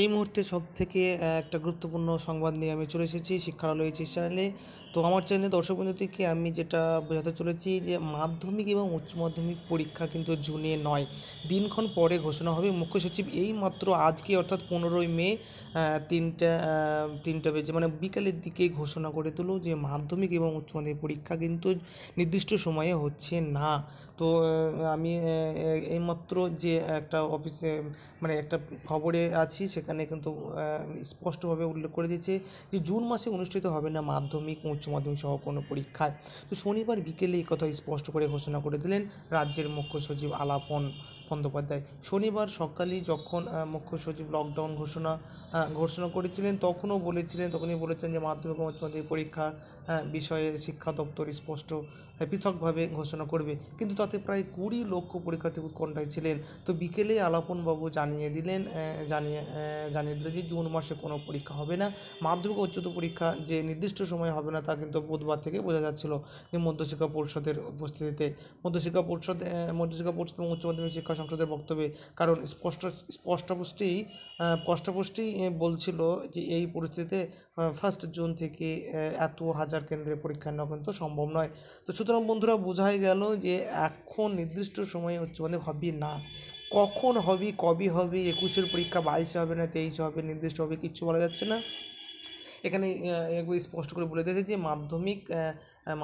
এই মুহূর্তে সব থেকে একটা গুরুত্বপূর্ণ সংবাদ নিয়ে আমি চলে এসেছি শিক্ষার আলো এইচএস চ্যানেলে তো আমার চ্যানেলে দর্শক থেকে আমি যেটা বোঝাতে চলেছি যে মাধ্যমিক এবং উচ্চ মাধ্যমিক পরীক্ষা কিন্তু জুনে নয় দিনক্ষণ পরে ঘোষণা হবে মুখ্য সচিব এই মাত্র আজকে অর্থাৎ পনেরোই মে তিনটা তিনটা বেজে মানে বিকালের দিকে ঘোষণা করে তোলো যে মাধ্যমিক এবং উচ্চ মাধ্যমিক পরীক্ষা কিন্তু নির্দিষ্ট সময়ে হচ্ছে না তো আমি এইমাত্র যে একটা অফিসে মানে একটা খবরে আছি সে এখানে কিন্তু স্পষ্টভাবে উল্লেখ করে দিয়েছে যে জুন মাসে অনুষ্ঠিত হবে না মাধ্যমিক উচ্চ মাধ্যমিক সহ কোনো পরীক্ষায় তো শনিবার বিকেলে এই কথা স্পষ্ট করে ঘোষণা করে দিলেন রাজ্যের মুখ্য সচিব আলাপন বন্দ্যোপাধ্যায় শনিবার সকালে যখন মুখ্য সচিব লকডাউন ঘোষণা ঘোষণা করেছিলেন তখনও বলেছিলেন তখনই বলেছেন যে মাধ্যমিক উচ্চ মাধ্যমিক পরীক্ষা বিষয়ে শিক্ষা দপ্তর স্পষ্ট পৃথকভাবে ঘোষণা করবে কিন্তু তাতে প্রায় কুড়ি লক্ষ পরীক্ষার্থী উৎকণ্ঠায় ছিলেন তো বিকেলে আলাপনবাবু জানিয়ে দিলেন জানিয়ে জানিয়ে দিলেন যে জুন মাসে কোনো পরীক্ষা হবে না মাধ্যমিক উচ্চতর পরীক্ষা যে নির্দিষ্ট সময় হবে না তা কিন্তু বুধবার থেকে বোঝা যাচ্ছিল যে মধ্যশিক্ষা পরিষদের উপস্থিতিতে মধ্যশিক্ষা পরিষদ মধ্যশিক্ষা পরিষদ এবং উচ্চ মাধ্যমিক শিক্ষা সংসদের বক্তব্যে কারণ স্পষ্ট স্পষ্টপুষ্টি স্পষ্টপুষ্টি বলছিল যে এই পরিস্থিতিতে ফার্স্ট জুন থেকে এত হাজার কেন্দ্রে পরীক্ষা নেওয়া কিন্তু সম্ভব নয় তো সুতরাং বন্ধুরা বোঝাই গেল যে এখন নির্দিষ্ট সময়ে হচ্ছে মাধ্যমিক মানে হবে না কখন হবে কবে হবে একুশের পরীক্ষা বাইশে হবে না তেইশে হবে নির্দিষ্ট হবে কিচ্ছু বলা যাচ্ছে না এখানে একবার স্পষ্ট করে বলে দিয়েছে যে মাধ্যমিক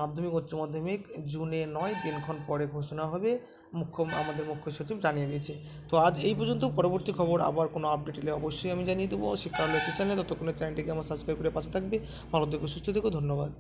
মাধ্যমিক উচ্চ মাধ্যমিক জুনে নয় দিনক্ষণ পরে ঘোষণা হবে মুখ্য আমাদের মুখ্য সচিব জানিয়ে দিয়েছে তো আজ এই পর্যন্ত পরবর্তী খবর আবার কোনো আপডেট এলে অবশ্যই আমি জানিয়ে দেবো শিক্ষা হলে চ্যানেল ততক্ষণে চ্যানেলটিকে আমার সাবস্ক্রাইব করে পাশে থাকবে ভালো থেকো সুস্থ থেকো ধন্যবাদ